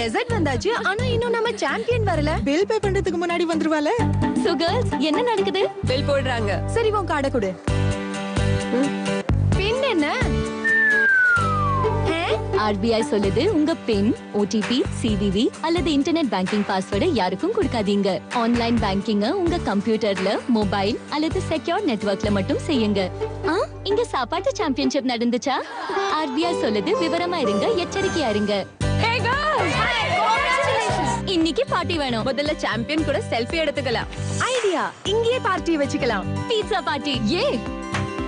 dessert வந்தாச்சு ஆனா இன்னும் நம்ம சாம்பியன் வரல பில் பே பண்றதுக்கு முன்னாடி வந்துருவால சோ கேர்ள்ஸ் என்ன நடக்குது பில் போடுறாங்க சரி உன் கார்டை கொடு பின் என்ன ஆர்பிஐ சொல்லுது உங்க பின் ஓடிபி சிவிவி அல்லது இன்டர்நெட் பேங்கிங் பாஸ்வேர்டு யாருக்கும் கொடுக்காதீங்க ஆன்லைன் பேங்கிங்க உங்க கம்ப்யூட்டர்ல மொபைல் அல்லது செக்யூர் நெட்வொர்க்ல மட்டும் செய்யுங்க இங்க சாப்பாட்டு சாம்பியன்ஷிப் நடந்துச்சா ஆர்பிஐ சொல்லுது விவரமா இருங்க எச்சரிக்கையா இருங்க இன்னைக்கு பார்ட்டி வேணும் முதல்ல சாம்பியன் கூட செல்ஃபி எடுத்துக்கலாம் ஐடியா இங்கேயே பார்ட்டி வச்சுக்கலாம் பீட்சா பார்ட்டி ஏ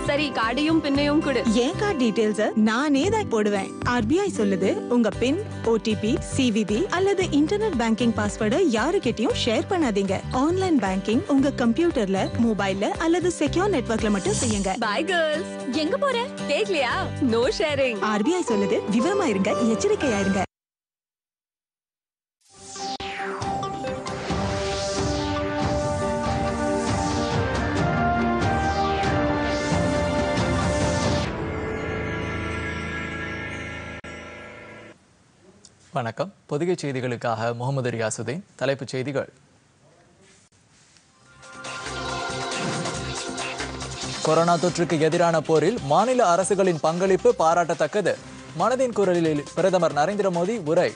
சரி கார்டையும் பின்னையும் கொடு ஏன் கார்டு டீடைல்ஸ் நானே தான் போடுவேன் ஆர்பிஐ சொல்லுது உங்க பின் ஓடிபி சிவிபி அல்லது இன்டர்நெட் பேங்கிங் பாஸ்வேர்டை யாருக்கிட்டயும் ஷேர் பண்ணாதீங்க ஆன்லைன் பேங்கிங் உங்க கம்ப்யூட்டர்ல மொபைல்ல அல்லது செக்யூர் நெட்வொர்க்ல மட்டும் செய்யுங்க பை கேர்ள்ஸ் எங்க போற கேக்லையா நோ ஷேரிங் ஆர்பிஐ சொல்லுது விவரமா இருங்க எச்சரிக்கையா இருங்க வணக்கம் பொதுகை செய்திகளுக்காக முகமது ரியாசுதீன் தலைப்புச் செய்திகள் கொரோனா தொற்றுக்கு எதிரான போரில் மாநில அரசுகளின் பங்களிப்பு பாராட்டத்தக்கது மனதின் குரலில் பிரதமர் நரேந்திர மோடி உரை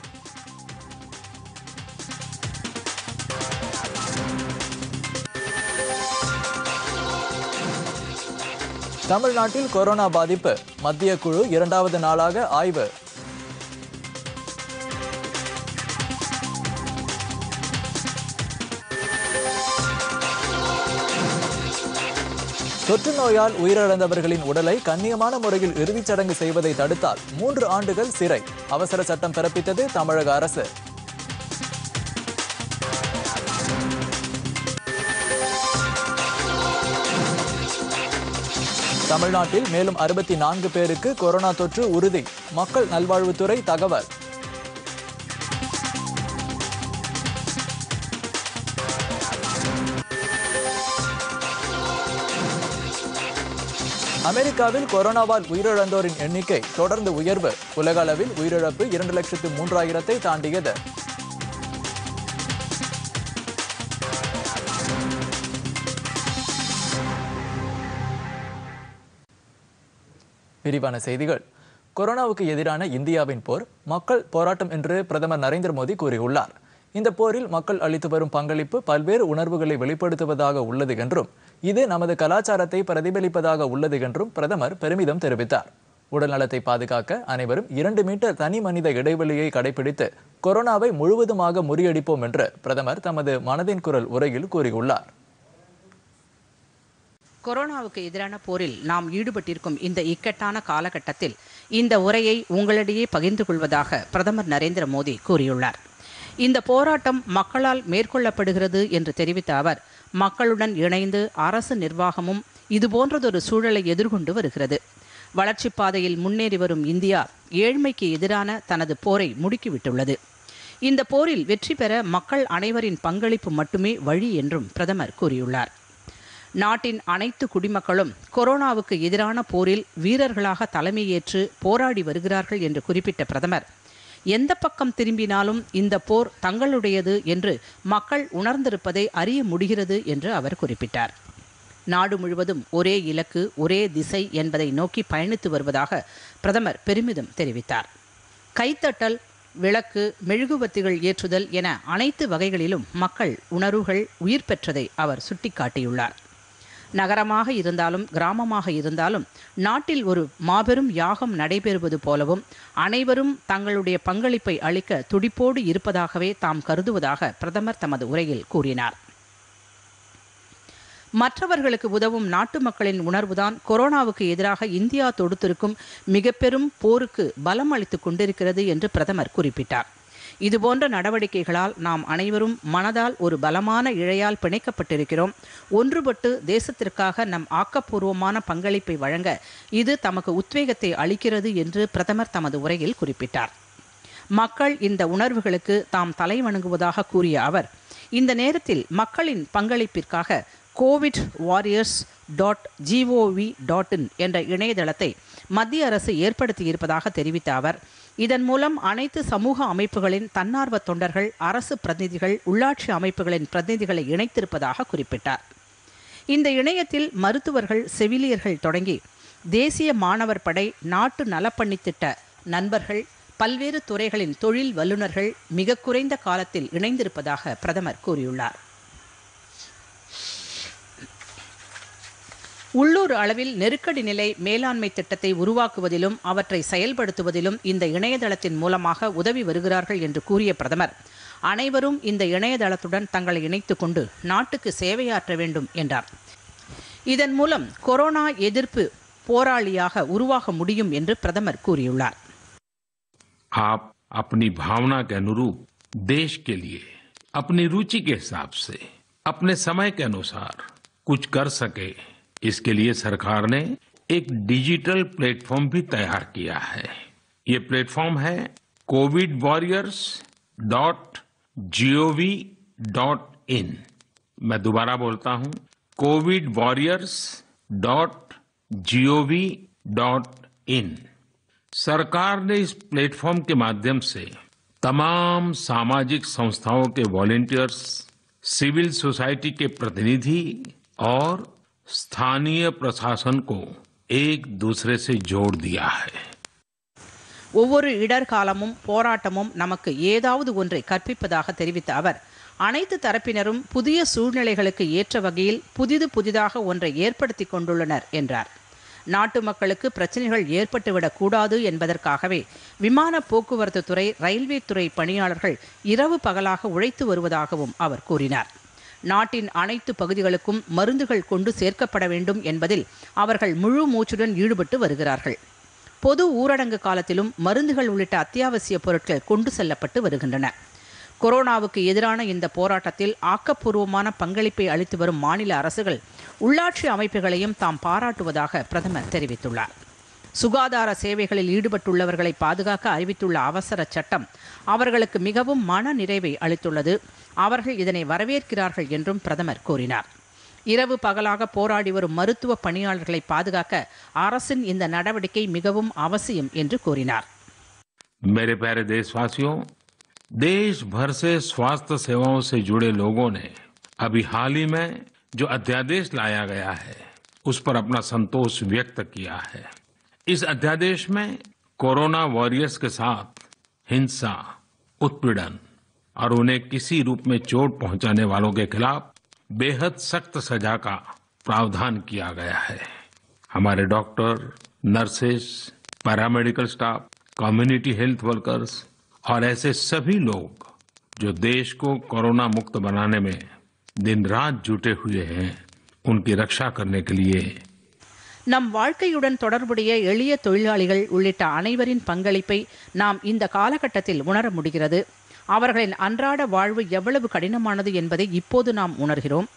தமிழ்நாட்டில் கொரோனா பாதிப்பு மத்திய குழு இரண்டாவது நாளாக ஆய்வு தொற்று நோயால் உயிரிழந்தவர்களின் உடலை கண்ணியமான முறையில் இறுதிச் சடங்கு செய்வதை தடுத்தால் மூன்று ஆண்டுகள் சிறை அவசர சட்டம் பிறப்பித்தது தமிழக அரசு தமிழ்நாட்டில் மேலும் அறுபத்தி நான்கு பேருக்கு கொரோனா தொற்று உறுதி மக்கள் நல்வாழ்வுத்துறை தகவல் அமெரிக்காவில் கொரோனாவால் உயிரிழந்தோரின் எண்ணிக்கை தொடர்ந்து உயர்வு உலக அளவில் உயிரிழப்பு இரண்டு லட்சத்து மூன்றாயிரத்தை தாண்டியது விரிவான செய்திகள் கொரோனாவுக்கு எதிரான இந்தியாவின் போர் மக்கள் போராட்டம் என்று பிரதமர் நரேந்திர மோடி கூறியுள்ளார் இந்த போரில் மக்கள் அளித்து வரும் பங்களிப்பு பல்வேறு உணர்வுகளை வெளிப்படுத்துவதாக உள்ளது என்றும் இது நமது கலாச்சாரத்தை பிரதிபலிப்பதாக உள்ளது என்றும் பிரதமர் பெருமிதம் தெரிவித்தார் உடல்நலத்தை பாதுகாக்க அனைவரும் இரண்டு மீட்டர் தனி மனித இடைவெளியை கடைபிடித்து கொரோனாவை முழுவதுமாக முறியடிப்போம் என்று பிரதமர் தமது மனதின் குரல் உரையில் கூறியுள்ளார் கொரோனாவுக்கு எதிரான போரில் நாம் ஈடுபட்டிருக்கும் இந்த இக்கட்டான காலகட்டத்தில் இந்த உரையை உங்களிடையே பகிர்ந்து கொள்வதாக பிரதமர் நரேந்திர மோடி கூறியுள்ளார் இந்த போராட்டம் மக்களால் மேற்கொள்ளப்படுகிறது என்று தெரிவித்த அவர் மக்களுடன் இணைந்து அரசு நிர்வாகமும் இதுபோன்றதொரு சூழலை எதிர்கொண்டு வருகிறது வளர்ச்சிப் பாதையில் முன்னேறி வரும் இந்தியா ஏழ்மைக்கு எதிரான தனது போரை முடுக்கிவிட்டுள்ளது இந்த போரில் வெற்றி பெற மக்கள் அனைவரின் பங்களிப்பு மட்டுமே வழி என்றும் பிரதமர் கூறியுள்ளார் நாட்டின் அனைத்து குடிமக்களும் கொரோனாவுக்கு எதிரான போரில் வீரர்களாக தலைமையேற்று போராடி வருகிறார்கள் என்று குறிப்பிட்ட பிரதமர் எந்த பக்கம் திரும்பினாலும் இந்த போர் தங்களுடையது என்று மக்கள் உணர்ந்திருப்பதை அறிய முடிகிறது என்று அவர் குறிப்பிட்டார் நாடு முழுவதும் ஒரே இலக்கு ஒரே திசை என்பதை நோக்கி பயணித்து வருவதாக பிரதமர் பெருமிதம் தெரிவித்தார் கைத்தட்டல் விளக்கு மெழுகுவத்திகள் ஏற்றுதல் என அனைத்து வகைகளிலும் மக்கள் உணர்வுகள் உயிர் பெற்றதை அவர் சுட்டிக்காட்டியுள்ளார் நகரமாக இருந்தாலும் கிராமமாக இருந்தாலும் நாட்டில் ஒரு மாபெரும் யாகம் நடைபெறுவது போலவும் அனைவரும் தங்களுடைய பங்களிப்பை அளிக்க துடிப்போடு இருப்பதாகவே தாம் கருதுவதாக பிரதமர் தமது உரையில் கூறினார் மற்றவர்களுக்கு உதவும் நாட்டு மக்களின் உணர்வுதான் கொரோனாவுக்கு எதிராக இந்தியா தொடுத்திருக்கும் மிக பெரும் போருக்கு பலம் அளித்துக் கொண்டிருக்கிறது என்று பிரதமர் குறிப்பிட்டார் இதுபோன்ற நடவடிக்கைகளால் நாம் அனைவரும் மனதால் ஒரு பலமான இழையால் பிணைக்கப்பட்டிருக்கிறோம் ஒன்றுபட்டு தேசத்திற்காக நம் ஆக்கப்பூர்வமான பங்களிப்பை வழங்க இது தமக்கு உத்வேகத்தை அளிக்கிறது என்று பிரதமர் தமது உரையில் குறிப்பிட்டார் மக்கள் இந்த உணர்வுகளுக்கு தாம் தலை வணங்குவதாக கூறிய அவர் இந்த நேரத்தில் மக்களின் பங்களிப்பிற்காக Covid warriors dot GOV dot in என்ற இணையதளத்தை மத்திய அரசு ஏற்படுத்தியிருப்பதாக தெரிவித்த அவர் இதன் மூலம் அனைத்து சமூக அமைப்புகளின் தன்னார்வ தொண்டர்கள் அரசு பிரதிநிதிகள் உள்ளாட்சி அமைப்புகளின் பிரதிநிதிகளை இணைத்திருப்பதாக குறிப்பிட்டார் இந்த இணையத்தில் மருத்துவர்கள் செவிலியர்கள் தொடங்கி தேசிய மாணவர் படை நாட்டு நலப்பணி திட்ட நண்பர்கள் பல்வேறு துறைகளின் தொழில் வல்லுநர்கள் மிக குறைந்த காலத்தில் இணைந்திருப்பதாக பிரதமர் கூறியுள்ளார் உள்ளூர் அளவில் நெருக்கடி நிலை மேலாண்மை திட்டத்தை உருவாக்குவதிலும் அவற்றை செயல்படுத்துவதிலும் இந்த இணையதளத்தின் மூலமாக உதவி வருகிறார்கள் என்று கூறிய பிரதமர் அனைவரும் இந்த இணையதளத்துடன் தங்களை இணைத்துக் கொண்டு நாட்டுக்கு சேவையாற்ற வேண்டும் என்றார் இதன் மூலம் கொரோனா எதிர்ப்பு போராளியாக உருவாக முடியும் என்று பிரதமர் கூறியுள்ளார் आप अपनी भावना के अनुरूप देश के लिए अपनी रुचि के हिसाब से अपने समय के अनुसार कुछ कर सके इसके लिए सरकार ने एक डिजिटल प्लेटफॉर्म भी तैयार किया है ये प्लेटफॉर्म है Covid warriors dot G O V dot in मैं दोबारा बोलता हूं Covid warriors dot G O V dot in सरकार ने इस प्लेटफॉर्म के माध्यम से तमाम सामाजिक संस्थाओं के वॉलेंटियर्स सिविल सोसाइटी के प्रतिनिधि और स्थानीय प्रशासन को एक दूसरे से जोड़ दिया है ஒவ்வொரு இடர்காலமும் போராட்டமும் நமக்கு ஏதாவது ஒன்றை கற்பிப்பதாக தெரிவித்த அவர் அனைத்து தரப்பினரும் புதிய சூழ்நிலைகளுக்கு ஏற்ற வகையில் புதிது புதிதாக ஒன்றை ஏற்படுத்தி கொண்டுள்ளனர் என்றார் நாட்டு மக்களுக்கு பிரச்சனைகள் ஏற்பட்டுவிடக் கூடாது என்பதற்காகவே விமான போக்குவரத்து துறை ரயில்வே துறை பணியாளர்கள் இரவு பகலாக உழைத்து வருவதாகவும் அவர் கூறினார் நாட்டின் அனைத்து பகுதிகளுக்கும் மருந்துகள் கொண்டு சேர்க்கப்பட வேண்டும் என்பதில் அவர்கள் முழு மூச்சுடன் ஈடுபட்டு வருகிறார்கள் பொது ஊரடங்கு காலத்திலும் மருந்துகள் உள்ளிட்ட அத்தியாவசிய பொருட்கள் கொண்டு செல்லப்பட்டு வருகின்றன கொரோனாவுக்கு எதிரான இந்த போராட்டத்தில் ஆக்கப்பூர்வமான பங்களிப்பை அளித்து வரும் மாநில அரசுகள் உள்ளாட்சி அமைப்புகளையும் தாம் பாராட்டுவதாக பிரதமர் தெரிவித்துள்ளார் சுகாதார சேவைகளில் ஈடுபட்டுள்ளவர்களை பாதுகாக்க அறிவித்துள்ள அவசர சட்டம் அவர்களுக்கு மிகவும் மன நிறைவை அளித்துள்ளது அவர்கள் இதனை வரவேற்கிறார்கள் என்றும் பிரதமர் கூறினார் இரவு பகலாக போராடி வரும் மருத்துவ பணியாளர்களை பாதுகாக்க அரசின் இந்த நடவடிக்கை மிகவும் அவசியம் என்று கூறினார் मेरे प्यारे देशवासियों देश भर से स्वास्थ्य सेवाओं से जुड़े लोगों ने अभी हाल ही में जो अध्यादेश लाया गया है उस पर अपना संतोष व्यक्त किया है इस अध्यादेश में कोरोना वॉरियर्स के साथ हिंसा उत्पीड़न और उन्हें किसी रूप में चोट पहुंचाने वालों के खिलाफ बेहद सख्त सजा का प्रावधान किया गया है हमारे doctor nurses paramedical staff community health workers और ऐसे सभी लोग जो देश को कोरोना मुक्त बनाने में दिन रात जुटे हुए हैं उनकी रक्षा करने के लिए நம் வாழ்க்கையுடன் தொடர்புடைய எளிய தொழிலாளிகள் உள்ளிட்ட அனைவரின் பங்களிப்பை நாம் இந்த காலகட்டத்தில் உணர முடிகிறது அவர்களின் அன்றாட வாழ்வு எவ்வளவு கடினமானது என்பதை இப்போது நாம் உணர்கிறோம்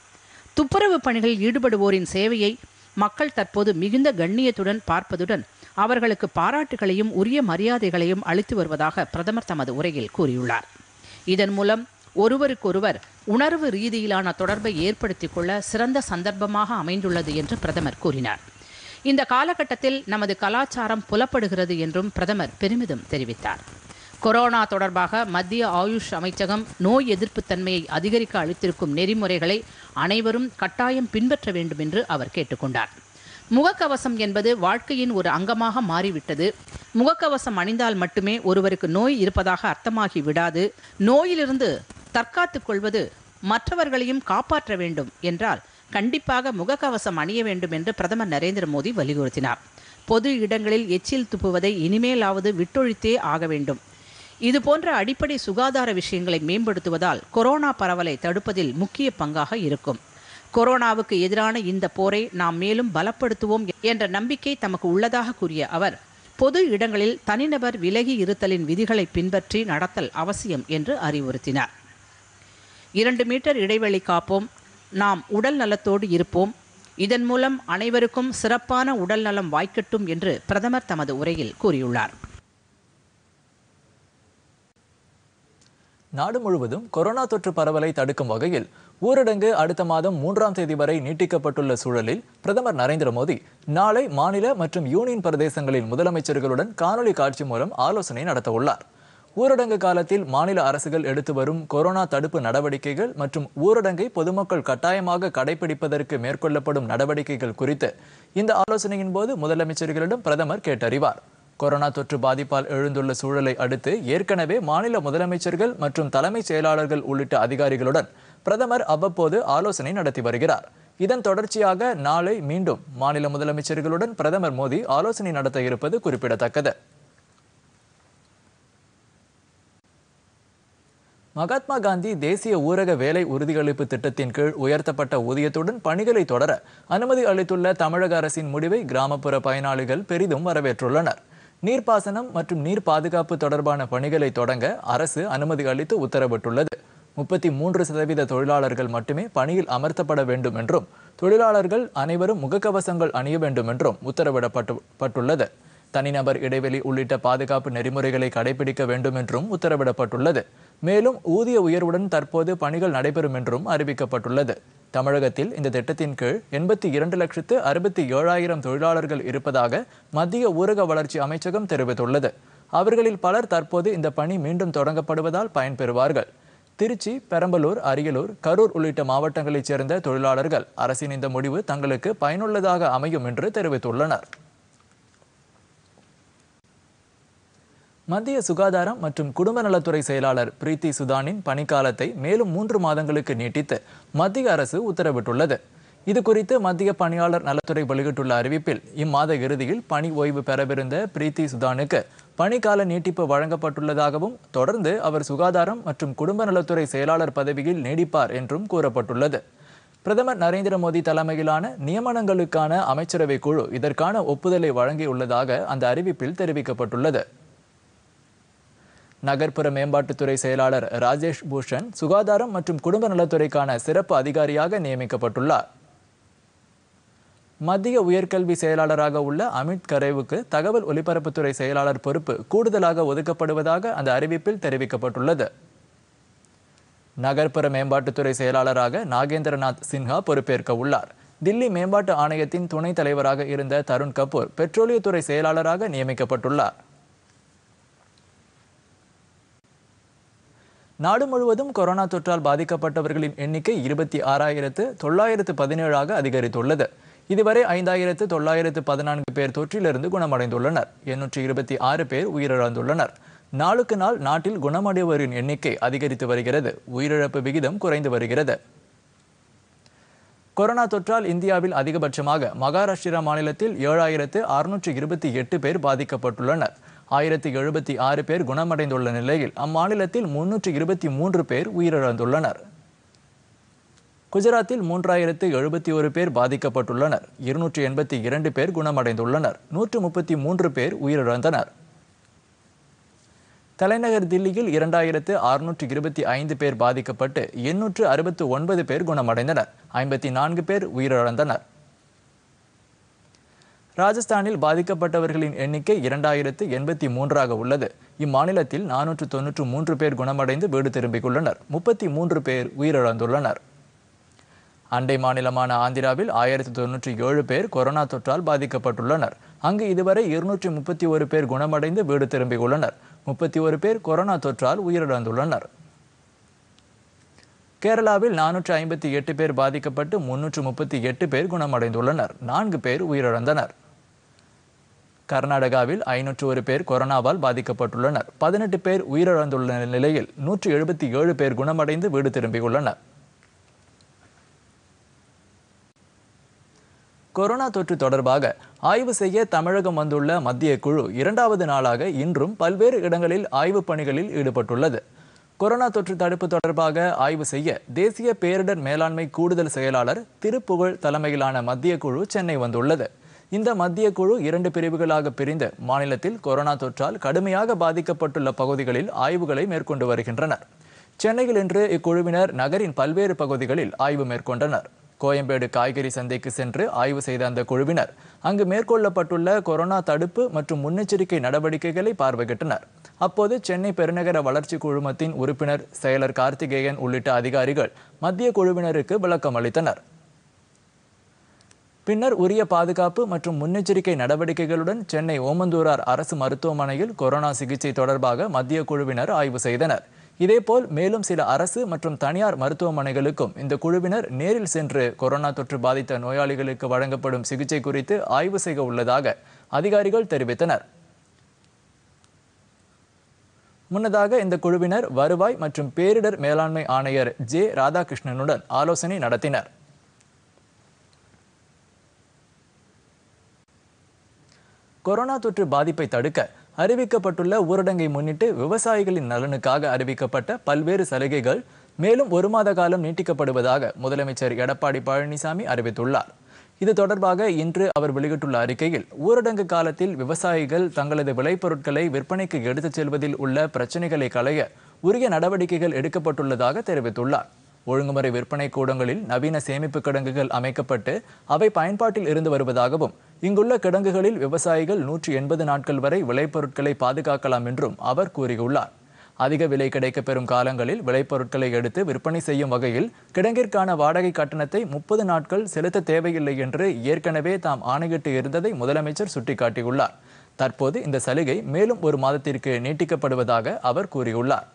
துப்புரவு பணிகளில் ஈடுபடுவோரின் சேவையை மக்கள் தற்போது மிகுந்த கண்ணியத்துடன் பார்ப்பதுடன் அவர்களுக்கு பாராட்டுகளையும் உரிய மரியாதைகளையும் அளித்து வருவதாக பிரதமர் தமது உரையில் கூறியுள்ளார் இதன் மூலம் ஒருவருக்கொருவர் உணர்வு ரீதியிலான தொடர்பை ஏற்படுத்திக் கொள்ள சிறந்த சந்தர்ப்பமாக அமைந்துள்ளது என்று பிரதமர் கூறினார் இந்த காலகட்டத்தில் நமது கலாச்சாரம் புலப்படுகிறது என்றும் பிரதமர் பெருமிதம் தெரிவித்தார் கொரோனா தொடர்பாக மத்திய ஆயுஷ் அமைச்சகம் நோய் எதிர்ப்பு தன்மையை அதிகரிக்க அளித்திருக்கும் நெறிமுறைகளை அனைவரும் கட்டாயம் பின்பற்ற வேண்டும் என்று அவர் கேட்டுக்கொண்டார் முகக்கவசம் என்பது வாழ்க்கையின் ஒரு அங்கமாக மாறிவிட்டது முகக்கவசம் அணிந்தால் மட்டுமே ஒருவருக்கு நோய் இருப்பதாக அர்த்தமாகி விடாது நோயிலிருந்து தற்காத்து கொள்வது மற்றவர்களையும் காப்பாற்ற வேண்டும் என்றால் கண்டிப்பாக முகக்கவசம் அணிய வேண்டும் என்று பிரதமர் நரேந்திர மோடி வலியுறுத்தினார் பொது இடங்களில் எச்சில் துப்புவதை இனிமேலாவது விட்டொழித்தே ஆக வேண்டும் இதுபோன்ற அடிப்படை சுகாதார விஷயங்களை மேம்படுத்துவதால் கொரோனா பரவலை தடுப்பதில் முக்கிய பங்காக இருக்கும் கொரோனாவுக்கு எதிரான இந்த போரை நாம் மேலும் பலப்படுத்துவோம் என்ற நம்பிக்கை தமக்கு உள்ளதாக கூறிய அவர் பொது இடங்களில் தனிநபர் விலகி இருத்தலின் விதிகளை பின்பற்றி நடத்தல் அவசியம் என்று அறிவுறுத்தினார் இரண்டு மீட்டர் இடைவெளி காப்போம் நாம் உடல் நலத்தோடு இருப்போம் இதன் மூலம் அனைவருக்கும் சிறப்பான உடல் நலம் வாய்க்கட்டும் என்று பிரதமர் தமது உரையில் கூறியுள்ளார் நாடு முழுவதும் கொரோனா தொற்று பரவலை தடுக்கும் வகையில் ஊரடங்கு அடுத்த மாதம் மூன்றாம் தேதி வரை நீட்டிக்கப்பட்டுள்ள சூழலில் பிரதமர் நரேந்திர மோடி நாளை மாநில மற்றும் யூனியன் பிரதேசங்களின் முதலமைச்சர்களுடன் காணொலி காட்சி மூலம் ஆலோசனை நடத்தவுள்ளார் உள்ளார் ஊரடங்கு காலத்தில் மாநில அரசுகள் எடுத்து வரும் கொரோனா தடுப்பு நடவடிக்கைகள் மற்றும் ஊரடங்கை பொதுமக்கள் கட்டாயமாக கடைபிடிப்பதற்கு மேற்கொள்ளப்படும் நடவடிக்கைகள் குறித்து இந்த ஆலோசனையின் போது முதலமைச்சர்களிடம் பிரதமர் கேட்டறிவார் கொரோனா தொற்று பாதிப்பால் எழுந்துள்ள சூழலை அடுத்து ஏற்கனவே மாநில முதலமைச்சர்கள் மற்றும் தலைமைச் செயலாளர்கள் உள்ளிட்ட அதிகாரிகளுடன் பிரதமர் அவ்வப்போது ஆலோசனை நடத்தி வருகிறார் இதன் தொடர்ச்சியாக நாளை மீண்டும் மாநில முதலமைச்சர்களுடன் பிரதமர் மோடி ஆலோசனை நடத்த இருப்பது குறிப்பிடத்தக்கது மகாத்மா காந்தி தேசிய ஊரக வேலை உறுதியளிப்பு திட்டத்தின் கீழ் உயர்த்தப்பட்ட ஊதியத்துடன் பணிகளை தொடர அனுமதி அளித்துள்ள தமிழக அரசின் முடிவை கிராமப்புற பயனாளிகள் பெரிதும் வரவேற்றுள்ளனர் நீர்ப்பாசனம் மற்றும் நீர் பாதுகாப்பு தொடர்பான பணிகளை தொடங்க அரசு அனுமதி அளித்து உத்தரவிட்டுள்ளது முப்பத்தி மூன்று சதவீத தொழிலாளர்கள் மட்டுமே பணியில் அமர்த்தப்பட வேண்டும் என்றும் தொழிலாளர்கள் அனைவரும் முகக்கவசங்கள் அணிய வேண்டும் என்றும் உத்தரவிடப்பட்டு பட்டுள்ளது தனிநபர் இடைவெளி உள்ளிட்ட பாதுகாப்பு நெறிமுறைகளை கடைபிடிக்க வேண்டும் என்றும் உத்தரவிடப்பட்டுள்ளது மேலும் ஊதிய உயர்வுடன் தற்போது பணிகள் நடைபெறும் என்றும் அறிவிக்கப்பட்டுள்ளது தமிழகத்தில் இந்த திட்டத்தின் கீழ் எண்பத்தி இரண்டு லட்சத்து அறுபத்தி ஏழாயிரம் தொழிலாளர்கள் இருப்பதாக மத்திய ஊரக வளர்ச்சி அமைச்சகம் தெரிவித்துள்ளது அவர்களில் பலர் தற்போது இந்த பணி மீண்டும் தொடங்கப்படுவதால் பயன்பெறுவார்கள் திருச்சி பெரம்பலூர் அரியலூர் கரூர் உள்ளிட்ட மாவட்டங்களைச் சேர்ந்த தொழிலாளர்கள் அரசின் இந்த முடிவு தங்களுக்கு பயனுள்ளதாக அமையும் என்று தெரிவித்துள்ளனர் மத்திய சுகாதாரம் மற்றும் குடும்ப நலத்துறை செயலாளர் பிரீத்தி சுதானின் பணிக்காலத்தை மேலும் மூன்று மாதங்களுக்கு நீட்டித்து மத்திய அரசு உத்தரவிட்டுள்ளது இது குறித்து மத்திய பணியாளர் நலத்துறை வெளியிட்டுள்ள அறிவிப்பில் இம்மாத இறுதியில் பணி ஓய்வு பெறவிருந்த பிரீத்தி சுதானுக்கு பணிக்கால நீட்டிப்பு வழங்கப்பட்டுள்ளதாகவும் தொடர்ந்து அவர் சுகாதாரம் மற்றும் குடும்ப நலத்துறை செயலாளர் பதவியில் நீடிப்பார் என்றும் கூறப்பட்டுள்ளது பிரதமர் நரேந்திர மோடி தலைமையிலான நியமனங்களுக்கான அமைச்சரவை குழு இதற்கான ஒப்புதலை வழங்கியுள்ளதாக அந்த அறிவிப்பில் தெரிவிக்கப்பட்டுள்ளது நகர்ப்புற மேம்பாட்டுத்துறை செயலாளர் ராஜேஷ் பூஷன் சுகாதாரம் மற்றும் குடும்ப நலத்துறைக்கான சிறப்பு அதிகாரியாக நியமிக்கப்பட்டுள்ளார் மத்திய உயர்கல்வி செயலாளராக உள்ள அமித் கரேவுக்கு தகவல் ஒலிபரப்புத்துறை செயலாளர் பொறுப்பு கூடுதலாக ஒதுக்கப்படுவதாக அந்த அறிவிப்பில் தெரிவிக்கப்பட்டுள்ளது நகர்ப்புற மேம்பாட்டுத்துறை செயலாளராக நாகேந்திரநாத் சின்ஹா பொறுப்பேற்க உள்ளார் தில்லி மேம்பாட்டு ஆணையத்தின் துணைத் தலைவராக இருந்த தருண் கபூர் பெட்ரோலியத்துறை செயலாளராக நியமிக்கப்பட்டுள்ளார் நாடு முழுவதும் கொரோனா தொற்றால் பாதிக்கப்பட்டவர்களின் எண்ணிக்கை இருபத்தி ஆறாயிரத்து தொள்ளாயிரத்து பதினேழாக அதிகரித்துள்ளது இதுவரை ஐந்தாயிரத்து தொள்ளாயிரத்து பதினான்கு பேர் தொற்றிலிருந்து குணமடைந்துள்ளனர் எண்ணூற்றி இருபத்தி ஆறு பேர் உயிரிழந்துள்ளனர் நாளுக்கு நாள் நாட்டில் குணமடைவோரின் எண்ணிக்கை அதிகரித்து வருகிறது உயிரிழப்பு விகிதம் குறைந்து வருகிறது கொரோனா தொற்றால் இந்தியாவில் அதிகபட்சமாக மகாராஷ்டிரா மாநிலத்தில் ஏழாயிரத்து அறுநூற்று இருபத்தி எட்டு பேர் பாதிக்கப்பட்டுள்ளனர் ஆயிரத்தி எழுபத்தி ஆறு பேர் குணமடைந்துள்ள நிலையில் அம்மாநிலத்தில் முன்னூற்றி இருபத்தி மூன்று பேர் உயிரிழந்துள்ளனர் குஜராத்தில் மூன்றாயிரத்து எழுபத்தி ஒரு பேர் பாதிக்கப்பட்டுள்ளனர் இருநூற்றி எண்பத்தி இரண்டு பேர் குணமடைந்துள்ளனர் நூற்று முப்பத்தி மூன்று பேர் உயிரிழந்தனர் தலைநகர் தில்லியில் இரண்டாயிரத்து அறுநூற்று இருபத்தி ஐந்து பேர் பாதிக்கப்பட்டு எண்ணூற்று அறுபத்து ஒன்பது பேர் குணமடைந்தனர் ஐம்பத்தி நான்கு பேர் உயிரிழந்தனர் ராஜஸ்தானில் பாதிக்கப்பட்டவர்களின் எண்ணிக்கை இரண்டாயிரத்து எண்பத்தி மூன்றாக உள்ளது இம்மாநிலத்தில் நானூற்று தொன்னூற்று மூன்று பேர் குணமடைந்து வீடு திரும்பியுள்ளனர் முப்பத்தி மூன்று பேர் உயிரிழந்துள்ளனர் அண்டை மாநிலமான ஆந்திராவில் ஆயிரத்து தொன்னூற்றி ஏழு பேர் கொரோனா தொற்றால் பாதிக்கப்பட்டுள்ளனர் அங்கு இதுவரை இருநூற்றி முப்பத்தி ஒரு பேர் குணமடைந்து வீடு திரும்பியுள்ளனர் முப்பத்தி ஒரு பேர் கொரோனா தொற்றால் உயிரிழந்துள்ளனர் கேரளாவில் நானூற்று ஐம்பத்தி எட்டு பேர் பாதிக்கப்பட்டு முன்னூற்று முப்பத்தி எட்டு பேர் குணமடைந்துள்ளனர் நான்கு பேர் உயிரிழந்தனர் கர்நாடகாவில் ஐநூற்று ஒரு பேர் கொரோனாவால் பாதிக்கப்பட்டுள்ளனர் பதினெட்டு பேர் உயிரிழந்துள்ள நிலையில் நூற்று எழுபத்தி ஏழு பேர் குணமடைந்து வீடு திரும்பியுள்ளனர் கொரோனா தொற்று தொடர்பாக ஆய்வு செய்ய தமிழகம் வந்துள்ள மத்திய குழு இரண்டாவது நாளாக இன்றும் பல்வேறு இடங்களில் ஆய்வுப் பணிகளில் ஈடுபட்டுள்ளது கொரோனா தொற்று தடுப்பு தொடர்பாக ஆய்வு செய்ய தேசிய பேரிடர் மேலாண்மை கூடுதல் செயலாளர் திருப்புகழ் தலைமையிலான மத்திய குழு சென்னை வந்துள்ளது இந்த மத்திய குழு இரண்டு பிரிவுகளாக பிரிந்து மாநிலத்தில் கொரோனா தொற்றால் கடுமையாக பாதிக்கப்பட்டுள்ள பகுதிகளில் ஆய்வுகளை மேற்கொண்டு வருகின்றனர் சென்னையில் இன்று இக்குழுவினர் நகரின் பல்வேறு பகுதிகளில் ஆய்வு மேற்கொண்டனர் கோயம்பேடு காய்கறி சந்தைக்கு சென்று ஆய்வு செய்த அந்த குழுவினர் அங்கு மேற்கொள்ளப்பட்டுள்ள கொரோனா தடுப்பு மற்றும் முன்னெச்சரிக்கை நடவடிக்கைகளை பார்வையிட்டனர் அப்போது சென்னை பெருநகர வளர்ச்சி குழுமத்தின் உறுப்பினர் செயலர் கார்த்திகேயன் உள்ளிட்ட அதிகாரிகள் மத்திய குழுவினருக்கு விளக்கம் அளித்தனர் பின்னர் உரிய பாதுகாப்பு மற்றும் முன்னெச்சரிக்கை நடவடிக்கைகளுடன் சென்னை ஓமந்தூரார் அரசு மருத்துவமனையில் கொரோனா சிகிச்சை தொடர்பாக மத்திய குழுவினர் ஆய்வு செய்தனர் இதேபோல் மேலும் சில அரசு மற்றும் தனியார் மருத்துவமனைகளுக்கும் இந்த குழுவினர் நேரில் சென்று கொரோனா தொற்று பாதித்த நோயாளிகளுக்கு வழங்கப்படும் சிகிச்சை குறித்து ஆய்வு செய்ய உள்ளதாக அதிகாரிகள் தெரிவித்தனர் முன்னதாக இந்த குழுவினர் வருவாய் மற்றும் பேரிடர் மேலாண்மை ஆணையர் ஜே ராதாகிருஷ்ணனுடன் ஆலோசனை நடத்தினர் கொரோனா தொற்று பாதிப்பை தடுக்க அறிவிக்கப்பட்டுள்ள ஊரடங்கை முன்னிட்டு விவசாயிகளின் நலனுக்காக அறிவிக்கப்பட்ட பல்வேறு சலுகைகள் மேலும் ஒரு மாத காலம் நீட்டிக்கப்படுவதாக முதலமைச்சர் எடப்பாடி பழனிசாமி அறிவித்துள்ளார் இது தொடர்பாக இன்று அவர் வெளியிட்டுள்ள அறிக்கையில் ஊரடங்கு காலத்தில் விவசாயிகள் தங்களது விளைபொருட்களை விற்பனைக்கு எடுத்துச் செல்வதில் உள்ள பிரச்சினைகளை களைய உரிய நடவடிக்கைகள் எடுக்கப்பட்டுள்ளதாக தெரிவித்துள்ளார் ஒழுங்குமுறை விற்பனை கூடங்களில் நவீன சேமிப்பு கிடங்குகள் அமைக்கப்பட்டு அவை பயன்பாட்டில் இருந்து வருவதாகவும் இங்குள்ள கிடங்குகளில் விவசாயிகள் நூற்றி எண்பது நாட்கள் வரை விளைபொருட்களை பாதுகாக்கலாம் என்றும் அவர் கூறியுள்ளார் அதிக விலை கிடைக்கப்பெறும் காலங்களில் விளைபொருட்களை எடுத்து விற்பனை செய்யும் வகையில் கிடங்கிற்கான வாடகை கட்டணத்தை முப்பது நாட்கள் செலுத்த தேவையில்லை என்று ஏற்கனவே தாம் ஆணையிட்டு இருந்ததை முதலமைச்சர் சுட்டிக்காட்டியுள்ளார் தற்போது இந்த சலுகை மேலும் ஒரு மாதத்திற்கு நீட்டிக்கப்படுவதாக அவர் கூறியுள்ளார்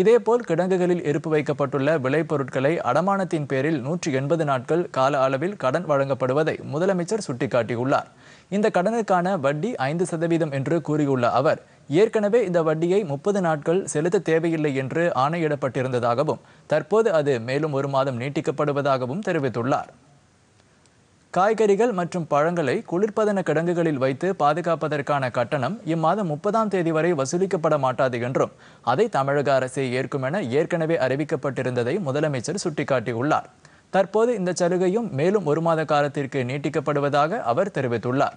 இதேபோல் கிடங்குகளில் இருப்பு வைக்கப்பட்டுள்ள விளைபொருட்களை அடமானத்தின் பேரில் நூற்றி எண்பது நாட்கள் கால அளவில் கடன் வழங்கப்படுவதை முதலமைச்சர் சுட்டிக்காட்டியுள்ளார் இந்த கடனுக்கான வட்டி ஐந்து சதவீதம் என்று கூறியுள்ள அவர் ஏற்கனவே இந்த வட்டியை முப்பது நாட்கள் செலுத்த தேவையில்லை என்று ஆணையிடப்பட்டிருந்ததாகவும் தற்போது அது மேலும் ஒரு மாதம் நீட்டிக்கப்படுவதாகவும் தெரிவித்துள்ளார் காய்கறிகள் மற்றும் பழங்களை குளிர்பதன கிடங்குகளில் வைத்து பாதுகாப்பதற்கான கட்டணம் இம்மாதம் முப்பதாம் தேதி வரை வசூலிக்கப்பட மாட்டாது என்றும் அதை தமிழக அரசே ஏற்கும் என ஏற்கனவே அறிவிக்கப்பட்டிருந்ததை முதலமைச்சர் சுட்டிக்காட்டியுள்ளார் தற்போது இந்த சலுகையும் மேலும் ஒரு மாத காலத்திற்கு நீட்டிக்கப்படுவதாக அவர் தெரிவித்துள்ளார்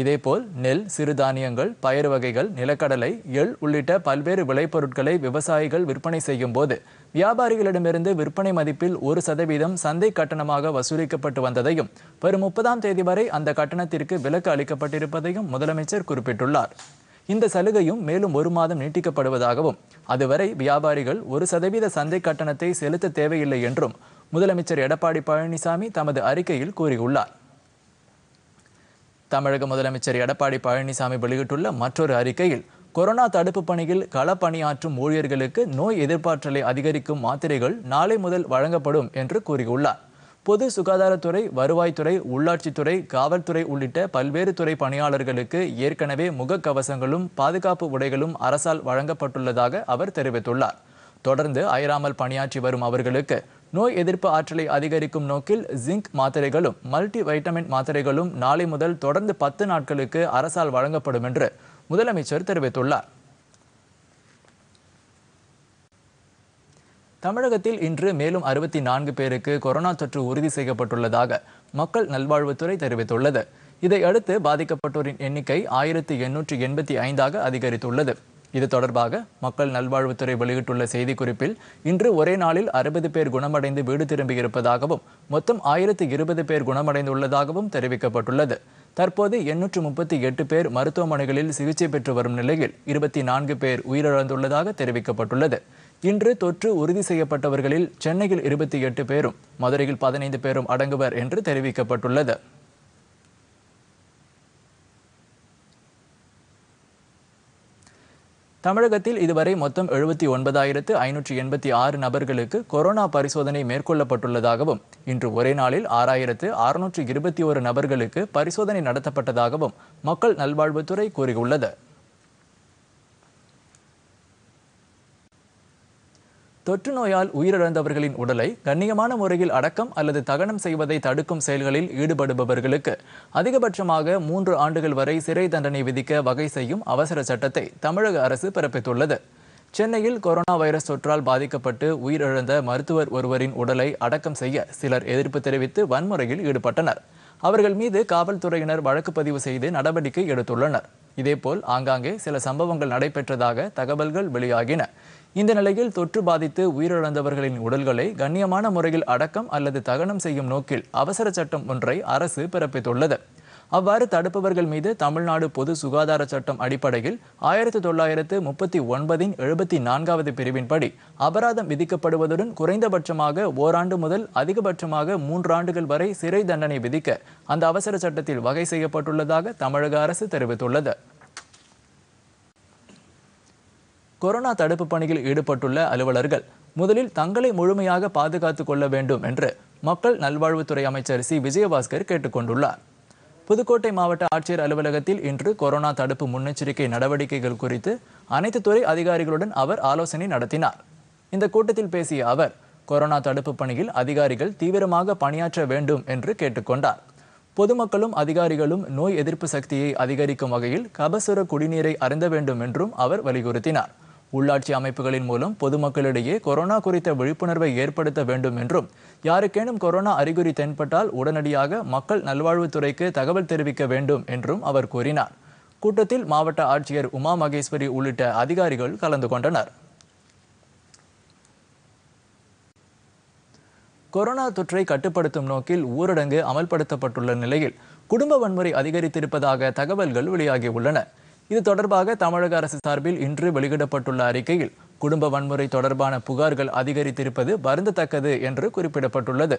இதேபோல் நெல் சிறுதானியங்கள் பயறு வகைகள் நிலக்கடலை எள் உள்ளிட்ட பல்வேறு விளைபொருட்களை விவசாயிகள் விற்பனை செய்யும் போது வியாபாரிகளிடமிருந்து விற்பனை மதிப்பில் ஒரு சதவீதம் சந்தை கட்டணமாக வசூலிக்கப்பட்டு வந்ததையும் வரும் முப்பதாம் தேதி வரை அந்த கட்டணத்திற்கு விலக்கு அளிக்கப்பட்டிருப்பதையும் முதலமைச்சர் குறிப்பிட்டுள்ளார் இந்த சலுகையும் மேலும் ஒரு மாதம் நீட்டிக்கப்படுவதாகவும் அதுவரை வியாபாரிகள் ஒரு சதவீத சந்தை கட்டணத்தை செலுத்த தேவையில்லை என்றும் முதலமைச்சர் எடப்பாடி பழனிசாமி தமது அறிக்கையில் கூறியுள்ளார் தமிழக முதலமைச்சர் எடப்பாடி பழனிசாமி வெளியிட்டுள்ள மற்றொரு அறிக்கையில் கொரோனா தடுப்பு பணியில் களப்பணியாற்றும் ஊழியர்களுக்கு நோய் எதிர்ப்பாற்றலை அதிகரிக்கும் மாத்திரைகள் நாளை முதல் வழங்கப்படும் என்று கூறியுள்ளார் பொது சுகாதாரத்துறை வருவாய்த்துறை உள்ளாட்சித்துறை காவல்துறை உள்ளிட்ட பல்வேறு துறை பணியாளர்களுக்கு ஏற்கனவே முகக்கவசங்களும் பாதுகாப்பு உடைகளும் அரசால் வழங்கப்பட்டுள்ளதாக அவர் தெரிவித்துள்ளார் தொடர்ந்து அயராமல் பணியாற்றி வரும் அவர்களுக்கு நோய் எதிர்ப்பு ஆற்றலை அதிகரிக்கும் நோக்கில் ஜிங்க் மாத்திரைகளும் மல்டி வைட்டமின் மாத்திரைகளும் நாளை முதல் தொடர்ந்து பத்து நாட்களுக்கு அரசால் வழங்கப்படும் என்று முதலமைச்சர் தெரிவித்துள்ளார் தமிழகத்தில் இன்று மேலும் அறுபத்தி நான்கு பேருக்கு கொரோனா தொற்று உறுதி செய்யப்பட்டுள்ளதாக மக்கள் நல்வாழ்வுத்துறை தெரிவித்துள்ளது இதையடுத்து பாதிக்கப்பட்டோரின் எண்ணிக்கை ஆயிரத்தி எண்ணூற்றி எண்பத்தி ஐந்தாக அதிகரித்துள்ளது இது தொடர்பாக மக்கள் நல்வாழ்வுத்துறை வெளியிட்டுள்ள செய்திக்குறிப்பில் இன்று ஒரே நாளில் அறுபது பேர் குணமடைந்து வீடு திரும்பியிருப்பதாகவும் மொத்தம் ஆயிரத்து இருபது பேர் குணமடைந்துள்ளதாகவும் தெரிவிக்கப்பட்டுள்ளது தற்போது எண்ணூற்று முப்பத்தி எட்டு பேர் மருத்துவமனைகளில் சிகிச்சை பெற்று வரும் நிலையில் இருபத்தி நான்கு பேர் உயிரிழந்துள்ளதாக தெரிவிக்கப்பட்டுள்ளது இன்று தொற்று உறுதி செய்யப்பட்டவர்களில் சென்னையில் இருபத்தி எட்டு பேரும் மதுரையில் பதினைந்து பேரும் அடங்குவர் என்று தெரிவிக்கப்பட்டுள்ளது தமிழகத்தில் இதுவரை மொத்தம் எழுபத்தி ஒன்பதாயிரத்து ஐநூற்றி எண்பத்தி ஆறு நபர்களுக்கு கொரோனா பரிசோதனை மேற்கொள்ளப்பட்டுள்ளதாகவும் இன்று ஒரே நாளில் ஆறாயிரத்து அறுநூற்றி இருபத்தி ஒரு நபர்களுக்கு பரிசோதனை நடத்தப்பட்டதாகவும் மக்கள் நல்வாழ்வுத்துறை கூறியுள்ளது தொற்று நோயால் உயிரிழந்தவர்களின் உடலை கண்ணியமான முறையில் அடக்கம் அல்லது தகனம் செய்வதை தடுக்கும் செயல்களில் ஈடுபடுபவர்களுக்கு அதிகபட்சமாக மூன்று ஆண்டுகள் வரை சிறை தண்டனை விதிக்க வகை செய்யும் அவசர சட்டத்தை தமிழக அரசு பிறப்பித்துள்ளது சென்னையில் கொரோனா வைரஸ் தொற்றால் பாதிக்கப்பட்டு உயிரிழந்த மருத்துவர் ஒருவரின் உடலை அடக்கம் செய்ய சிலர் எதிர்ப்பு தெரிவித்து வன்முறையில் ஈடுபட்டனர் அவர்கள் மீது காவல்துறையினர் வழக்கு பதிவு செய்து நடவடிக்கை எடுத்துள்ளனர் இதேபோல் ஆங்காங்கே சில சம்பவங்கள் நடைபெற்றதாக தகவல்கள் வெளியாகின இந்த நிலையில் தொற்று பாதித்து உயிரிழந்தவர்களின் உடல்களை கண்ணியமான முறையில் அடக்கம் அல்லது தகனம் செய்யும் நோக்கில் அவசர சட்டம் ஒன்றை அரசு பிறப்பித்துள்ளது அவ்வாறு தடுப்பவர்கள் மீது தமிழ்நாடு பொது சுகாதார சட்டம் அடிப்படையில் ஆயிரத்தி தொள்ளாயிரத்து முப்பத்தி ஒன்பதின் எழுபத்தி நான்காவது பிரிவின்படி அபராதம் விதிக்கப்படுவதுடன் குறைந்தபட்சமாக ஓராண்டு முதல் அதிகபட்சமாக மூன்றாண்டுகள் வரை சிறை தண்டனை விதிக்க அந்த அவசர சட்டத்தில் வகை செய்யப்பட்டுள்ளதாக தமிழக அரசு தெரிவித்துள்ளது கொரோனா தடுப்பு பணியில் ஈடுபட்டுள்ள அலுவலர்கள் முதலில் தங்களை முழுமையாக பாதுகாத்துக் கொள்ள வேண்டும் என்று மக்கள் நல்வாழ்வுத்துறை அமைச்சர் சி விஜயபாஸ்கர் கேட்டுக்கொண்டுள்ளார் புதுக்கோட்டை மாவட்ட ஆட்சியர் அலுவலகத்தில் இன்று கொரோனா தடுப்பு முன்னெச்சரிக்கை நடவடிக்கைகள் குறித்து அனைத்து துறை அதிகாரிகளுடன் அவர் ஆலோசனை நடத்தினார் இந்த கூட்டத்தில் பேசிய அவர் கொரோனா தடுப்பு பணியில் அதிகாரிகள் தீவிரமாக பணியாற்ற வேண்டும் என்று கேட்டுக்கொண்டார் பொதுமக்களும் அதிகாரிகளும் நோய் எதிர்ப்பு சக்தியை அதிகரிக்கும் வகையில் கபசுர குடிநீரை அறிந்த வேண்டும் என்றும் அவர் வலியுறுத்தினார் உள்ளாட்சி அமைப்புகளின் மூலம் பொதுமக்களிடையே கொரோனா குறித்த விழிப்புணர்வை ஏற்படுத்த வேண்டும் என்றும் யாருக்கேனும் கொரோனா அறிகுறி தென்பட்டால் உடனடியாக மக்கள் நல்வாழ்வுத்துறைக்கு தகவல் தெரிவிக்க வேண்டும் என்றும் அவர் கூறினார் கூட்டத்தில் மாவட்ட ஆட்சியர் உமா மகேஸ்வரி உள்ளிட்ட அதிகாரிகள் கலந்து கொண்டனர் கொரோனா தொற்றை கட்டுப்படுத்தும் நோக்கில் ஊரடங்கு அமல்படுத்தப்பட்டுள்ள நிலையில் குடும்ப வன்முறை அதிகரித்திருப்பதாக தகவல்கள் வெளியாகியுள்ளன இது தொடர்பாக தமிழக அரசு சார்பில் இன்று வெளியிடப்பட்டுள்ள அறிக்கையில் குடும்ப வன்முறை தொடர்பான புகார்கள் அதிகரித்திருப்பது வருந்தத்தக்கது என்று குறிப்பிடப்பட்டுள்ளது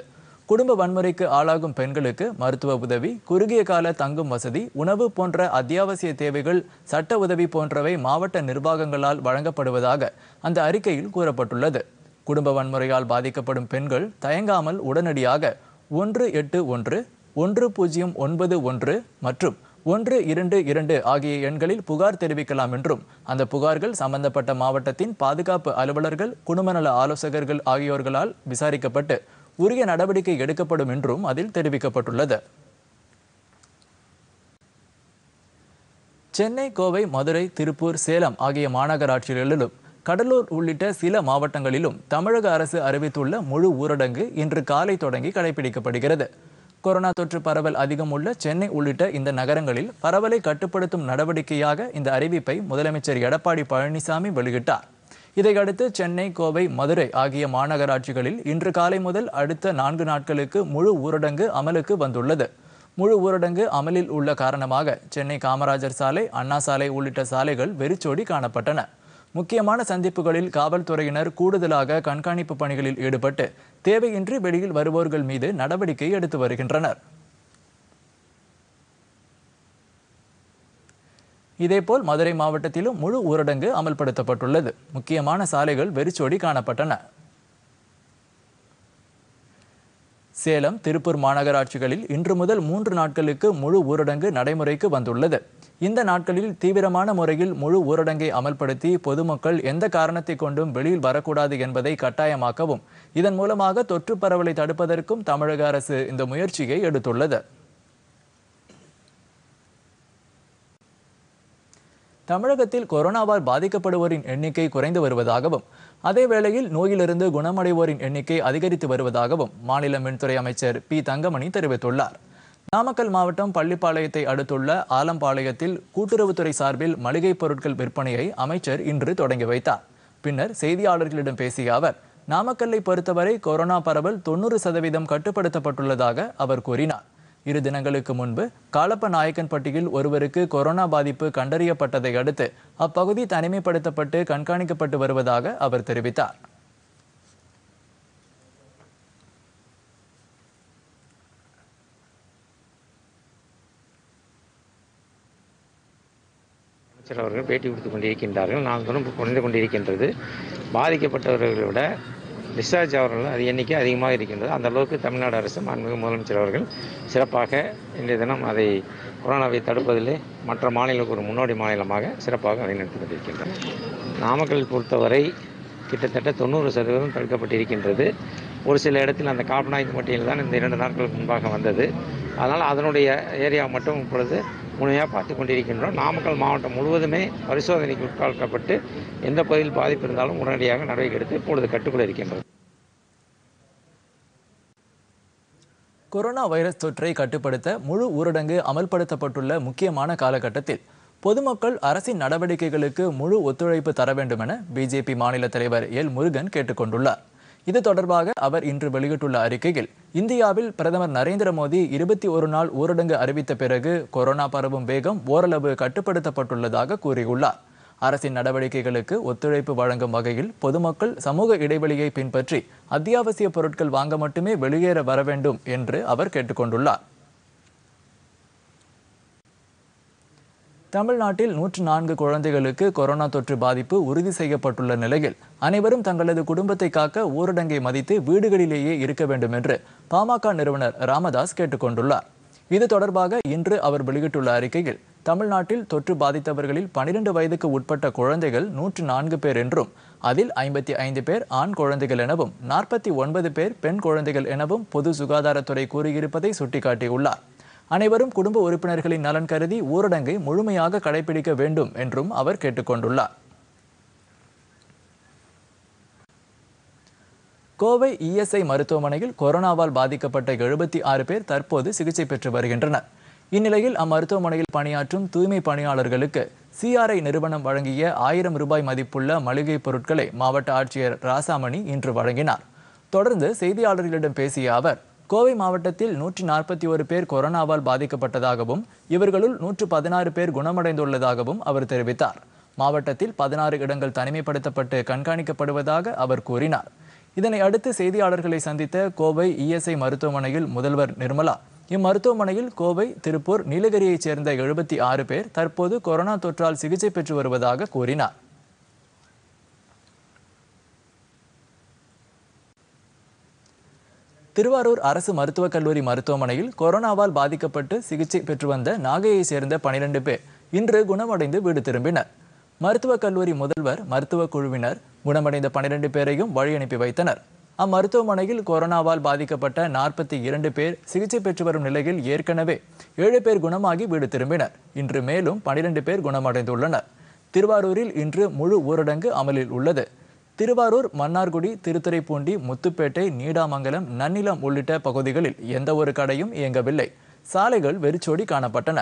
குடும்ப வன்முறைக்கு ஆளாகும் பெண்களுக்கு மருத்துவ உதவி குறுகிய கால தங்கும் வசதி உணவு போன்ற அத்தியாவசிய தேவைகள் சட்ட உதவி போன்றவை மாவட்ட நிர்வாகங்களால் வழங்கப்படுவதாக அந்த அறிக்கையில் கூறப்பட்டுள்ளது குடும்ப வன்முறையால் பாதிக்கப்படும் பெண்கள் தயங்காமல் உடனடியாக ஒன்று எட்டு ஒன்று ஒன்று பூஜ்ஜியம் ஒன்பது ஒன்று மற்றும் ஒன்று இரண்டு இரண்டு ஆகிய எண்களில் புகார் தெரிவிக்கலாம் என்றும் அந்த புகார்கள் சம்பந்தப்பட்ட மாவட்டத்தின் பாதுகாப்பு அலுவலர்கள் குடும்பநல ஆலோசகர்கள் ஆகியோர்களால் விசாரிக்கப்பட்டு உரிய நடவடிக்கை எடுக்கப்படும் என்றும் அதில் தெரிவிக்கப்பட்டுள்ளது சென்னை கோவை மதுரை திருப்பூர் சேலம் ஆகிய மாநகராட்சிகளிலும் கடலூர் உள்ளிட்ட சில மாவட்டங்களிலும் தமிழக அரசு அறிவித்துள்ள முழு ஊரடங்கு இன்று காலை தொடங்கி கடைபிடிக்கப்படுகிறது கொரோனா தொற்று பரவல் அதிகம் உள்ள சென்னை உள்ளிட்ட இந்த நகரங்களில் பரவலை கட்டுப்படுத்தும் நடவடிக்கையாக இந்த அறிவிப்பை முதலமைச்சர் எடப்பாடி பழனிசாமி வெளியிட்டார் இதையடுத்து சென்னை கோவை மதுரை ஆகிய மாநகராட்சிகளில் இன்று காலை முதல் அடுத்த நான்கு நாட்களுக்கு முழு ஊரடங்கு அமலுக்கு வந்துள்ளது முழு ஊரடங்கு அமலில் உள்ள காரணமாக சென்னை காமராஜர் சாலை அண்ணா சாலை உள்ளிட்ட சாலைகள் வெறிச்சோடி காணப்பட்டன முக்கியமான சந்திப்புகளில் காவல்துறையினர் கூடுதலாக கண்காணிப்பு பணிகளில் ஈடுபட்டு தேவையின்றி வெளியில் வருவோர்கள் மீது நடவடிக்கை எடுத்து வருகின்றனர் இதேபோல் மதுரை மாவட்டத்திலும் முழு ஊரடங்கு அமல்படுத்தப்பட்டுள்ளது முக்கியமான சாலைகள் வெறிச்சோடி காணப்பட்டன சேலம் திருப்பூர் மாநகராட்சிகளில் இன்று முதல் மூன்று நாட்களுக்கு முழு ஊரடங்கு நடைமுறைக்கு வந்துள்ளது இந்த நாட்களில் தீவிரமான முறையில் முழு ஊரடங்கை அமல்படுத்தி பொதுமக்கள் எந்த காரணத்தை கொண்டும் வெளியில் வரக்கூடாது என்பதை கட்டாயமாக்கவும் இதன் மூலமாக தொற்று பரவலை தடுப்பதற்கும் தமிழக அரசு இந்த முயற்சியை எடுத்துள்ளது தமிழகத்தில் கொரோனாவால் பாதிக்கப்படுவோரின் எண்ணிக்கை குறைந்து வருவதாகவும் அதேவேளையில் நோயிலிருந்து குணமடைவோரின் எண்ணிக்கை அதிகரித்து வருவதாகவும் மாநில மின்துறை அமைச்சர் பி தங்கமணி தெரிவித்துள்ளார் நாமக்கல் மாவட்டம் பள்ளிப்பாளையத்தை அடுத்துள்ள ஆலம்பாளையத்தில் கூட்டுறவுத்துறை சார்பில் மளிகை பொருட்கள் விற்பனையை அமைச்சர் இன்று தொடங்கி வைத்தார் பின்னர் செய்தியாளர்களிடம் பேசிய அவர் நாமக்கல்லை பொறுத்தவரை கொரோனா பரவல் தொண்ணூறு சதவீதம் கட்டுப்படுத்தப்பட்டுள்ளதாக அவர் கூறினார் இரு தினங்களுக்கு முன்பு காலப்ப நாயக்கன்பட்டியில் ஒருவருக்கு கொரோனா பாதிப்பு கண்டறியப்பட்டதை அடுத்து அப்பகுதி தனிமைப்படுத்தப்பட்டு கண்காணிக்கப்பட்டு வருவதாக அவர் தெரிவித்தார் அமைச்சர் அவர்கள் பேட்டி கொடுத்து கொண்டிருக்கின்றார்கள் நாங்களும் குறைந்து கொண்டிருக்கின்றது பாதிக்கப்பட்டவர்களை விட டிஸ்சார்ஜ் அவர்கள் அது எண்ணிக்கை அதிகமாக இருக்கின்றது அந்த அளவுக்கு தமிழ்நாடு அரசு மாண்புமிகு முதலமைச்சர் அவர்கள் சிறப்பாக இன்றைய தினம் அதை கொரோனாவை தடுப்பதிலே மற்ற மாநிலங்களுக்கு ஒரு முன்னோடி மாநிலமாக சிறப்பாக அதை நடத்தி கொண்டிருக்கின்றனர் நாமக்கல் பொறுத்தவரை கிட்டத்தட்ட தொண்ணூறு சதவீதம் தடுக்கப்பட்டிருக்கின்றது ஒரு சில இடத்தில் அந்த காபநாயக் பட்டியல் தான் இந்த இரண்டு நாட்களுக்கு முன்பாக வந்தது அதனால் அதனுடைய ஏரியா மட்டும் இப்பொழுது முழுமையாக பார்த்து கொண்டிருக்கின்றோம் நாமக்கல் மாவட்டம் முழுவதுமே பரிசோதனைக்கு உட்காக்கப்பட்டு எந்த பகுதியில் பாதிப்பு இருந்தாலும் உடனடியாக நடவடிக்கை எடுத்து இப்பொழுது கட்டுக்குள் இருக்கின்றது கொரோனா வைரஸ் தொற்றை கட்டுப்படுத்த முழு ஊரடங்கு அமல்படுத்தப்பட்டுள்ள முக்கியமான காலகட்டத்தில் பொதுமக்கள் அரசின் நடவடிக்கைகளுக்கு முழு ஒத்துழைப்பு தர வேண்டும் என பிஜேபி மாநில தலைவர் எல் முருகன் கேட்டுக்கொண்டுள்ளார் இது தொடர்பாக அவர் இன்று வெளியிட்டுள்ள அறிக்கையில் இந்தியாவில் பிரதமர் நரேந்திர மோடி இருபத்தி ஒரு நாள் ஊரடங்கு அறிவித்த பிறகு கொரோனா பரவும் வேகம் ஓரளவு கட்டுப்படுத்தப்பட்டுள்ளதாக கூறியுள்ளார் அரசின் நடவடிக்கைகளுக்கு ஒத்துழைப்பு வழங்கும் வகையில் பொதுமக்கள் சமூக இடைவெளியை பின்பற்றி அத்தியாவசிய பொருட்கள் வாங்க மட்டுமே வெளியேற வர வேண்டும் என்று அவர் கேட்டுக்கொண்டுள்ளார் தமிழ்நாட்டில் நூற்று நான்கு குழந்தைகளுக்கு கொரோனா தொற்று பாதிப்பு உறுதி செய்யப்பட்டுள்ள நிலையில் அனைவரும் தங்களது குடும்பத்தை காக்க ஊரடங்கை மதித்து வீடுகளிலேயே இருக்க வேண்டும் என்று பாமக நிறுவனர் ராமதாஸ் கேட்டுக்கொண்டுள்ளார் இது தொடர்பாக இன்று அவர் வெளியிட்டுள்ள அறிக்கையில் தமிழ்நாட்டில் தொற்று பாதித்தவர்களில் பனிரெண்டு வயதுக்கு உட்பட்ட குழந்தைகள் நூற்று நான்கு பேர் என்றும் அதில் ஐம்பத்தி ஐந்து பேர் ஆண் குழந்தைகள் எனவும் நாற்பத்தி ஒன்பது பேர் பெண் குழந்தைகள் எனவும் பொது சுகாதாரத்துறை கூறியிருப்பதை சுட்டிக்காட்டியுள்ளார் அனைவரும் குடும்ப உறுப்பினர்களின் நலன் கருதி ஊரடங்கை முழுமையாக கடைபிடிக்க வேண்டும் என்றும் அவர் கேட்டுக்கொண்டுள்ளார் கோவை இஎஸ்ஐ மருத்துவமனையில் கொரோனாவால் பாதிக்கப்பட்ட எழுபத்தி ஆறு பேர் தற்போது சிகிச்சை பெற்று வருகின்றனர் இந்நிலையில் அம்மருத்துவமனையில் பணியாற்றும் தூய்மை பணியாளர்களுக்கு சிஆர்ஐ நிறுவனம் வழங்கிய ஆயிரம் ரூபாய் மதிப்புள்ள மளிகை பொருட்களை மாவட்ட ஆட்சியர் ராசாமணி இன்று வழங்கினார் தொடர்ந்து செய்தியாளர்களிடம் பேசிய அவர் கோவை மாவட்டத்தில் நூற்றி நாற்பத்தி ஒரு பேர் கொரோனாவால் பாதிக்கப்பட்டதாகவும் இவர்களுள் நூற்று பதினாறு பேர் குணமடைந்துள்ளதாகவும் அவர் தெரிவித்தார் மாவட்டத்தில் பதினாறு இடங்கள் தனிமைப்படுத்தப்பட்டு கண்காணிக்கப்படுவதாக அவர் கூறினார் இதனை அடுத்து செய்தியாளர்களை சந்தித்த கோவை இஎஸ்ஐ மருத்துவமனையில் முதல்வர் நிர்மலா இம்மருத்துவமனையில் கோவை திருப்பூர் நீலகிரியைச் சேர்ந்த எழுபத்தி ஆறு பேர் தற்போது கொரோனா தொற்றால் சிகிச்சை பெற்று வருவதாக கூறினார் திருவாரூர் அரசு மருத்துவக் கல்லூரி மருத்துவமனையில் கொரோனாவால் பாதிக்கப்பட்டு சிகிச்சை பெற்று வந்த நாகையைச் சேர்ந்த பனிரெண்டு பேர் இன்று குணமடைந்து வீடு திரும்பினர் மருத்துவக் கல்லூரி முதல்வர் மருத்துவக் குழுவினர் குணமடைந்த பனிரெண்டு பேரையும் வழி அனுப்பி வைத்தனர் அம்மருத்துவமனையில் கொரோனாவால் பாதிக்கப்பட்ட நாற்பத்தி இரண்டு பேர் சிகிச்சை பெற்று வரும் நிலையில் ஏற்கனவே ஏழு பேர் குணமாகி வீடு திரும்பினர் இன்று மேலும் பனிரெண்டு பேர் குணமடைந்துள்ளனர் திருவாரூரில் இன்று முழு ஊரடங்கு அமலில் உள்ளது திருவாரூர் மன்னார்குடி திருத்துறைப்பூண்டி முத்துப்பேட்டை நீடாமங்கலம் நன்னிலம் உள்ளிட்ட பகுதிகளில் எந்த ஒரு கடையும் இயங்கவில்லை சாலைகள் வெறிச்சோடி காணப்பட்டன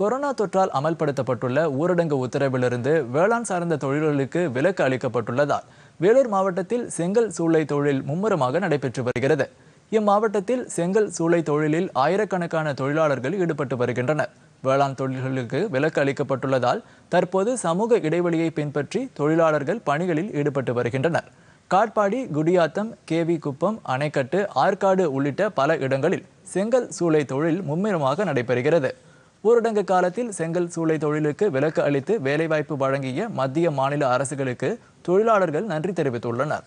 கொரோனா தொற்றால் அமல்படுத்தப்பட்டுள்ள ஊரடங்கு உத்தரவிலிருந்து வேளாண் சார்ந்த தொழில்களுக்கு விலக்கு அளிக்கப்பட்டுள்ளதால் வேலூர் மாவட்டத்தில் செங்கல் சூளை தொழில் மும்முரமாக நடைபெற்று வருகிறது இம்மாவட்டத்தில் செங்கல் சூளை தொழிலில் ஆயிரக்கணக்கான தொழிலாளர்கள் ஈடுபட்டு வருகின்றனர் வேளாண் தொழில்களுக்கு விலக்கு அளிக்கப்பட்டுள்ளதால் தற்போது சமூக இடைவெளியை பின்பற்றி தொழிலாளர்கள் பணிகளில் ஈடுபட்டு வருகின்றனர் காட்பாடி குடியாத்தம் கேவி குப்பம் அணைக்கட்டு ஆற்காடு உள்ளிட்ட பல இடங்களில் செங்கல் சூளை தொழில் மும்முரமாக நடைபெறுகிறது ஊரடங்கு காலத்தில் செங்கல் சூளை தொழிலுக்கு விலக்கு அளித்து வேலைவாய்ப்பு வழங்கிய மத்திய மாநில அரசுகளுக்கு தொழிலாளர்கள் நன்றி தெரிவித்துள்ளனர்